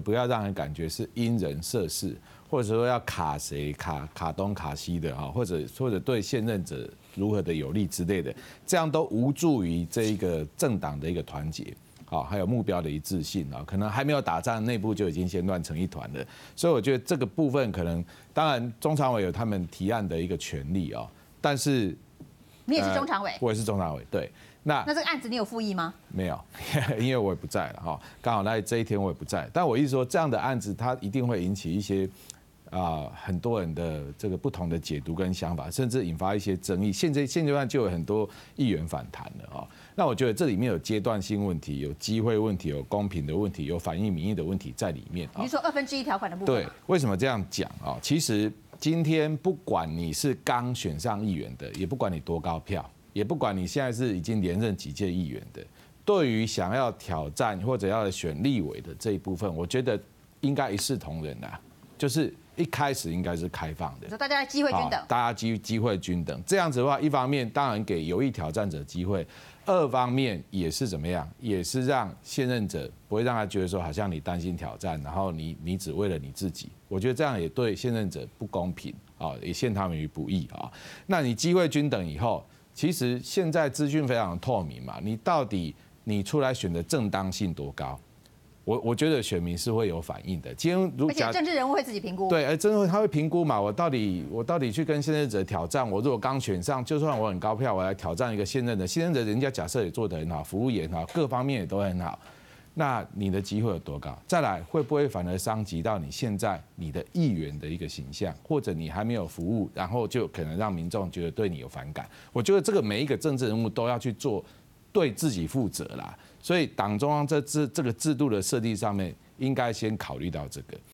不要让人感觉是因人设事，或者说要卡谁卡卡东卡西的哈，或者或者对现任者如何的有利之类的，这样都无助于这一个政党的一个团结，啊，还有目标的一致性啊，可能还没有打仗，内部就已经先乱成一团了。所以我觉得这个部分可能，当然中常委有他们提案的一个权利啊，但是。你也是中常委，我也是中常委。对，那那这个案子你有复议吗？没有，因为我也不在了哈。刚好那这一天我也不在。但我意思说，这样的案子它一定会引起一些啊很多人的这个不同的解读跟想法，甚至引发一些争议。现在现阶段就有很多议员反弹了啊。那我觉得这里面有阶段性问题，有机会问题，有公平的问题，有反映民意的问题在里面啊。你说二分之一条款的部分，对，为什么这样讲啊？其实。今天不管你是刚选上议员的，也不管你多高票，也不管你现在是已经连任几届议员的，对于想要挑战或者要选立委的这一部分，我觉得应该一视同仁的，就是。一开始应该是开放的，大家机会均等，大家机机会均等，这样子的话，一方面当然给有意挑战者机会，二方面也是怎么样，也是让现任者不会让他觉得说好像你担心挑战，然后你你只为了你自己，我觉得这样也对现任者不公平啊，也陷他们于不义啊。那你机会均等以后，其实现在资讯非常透明嘛，你到底你出来选的正当性多高？我我觉得选民是会有反应的。今天如果政治人物会自己评估，对，而真的他会评估嘛。我到底，我到底去跟现任者挑战。我如果刚选上，就算我很高票，我来挑战一个现任的现任者，人家假设也做的很好，服务也很好，各方面也都很好，那你的机会有多高？再来，会不会反而伤及到你现在你的议员的一个形象，或者你还没有服务，然后就可能让民众觉得对你有反感？我觉得这个每一个政治人物都要去做，对自己负责啦。所以党中央这这这个制度的设计上面，应该先考虑到这个。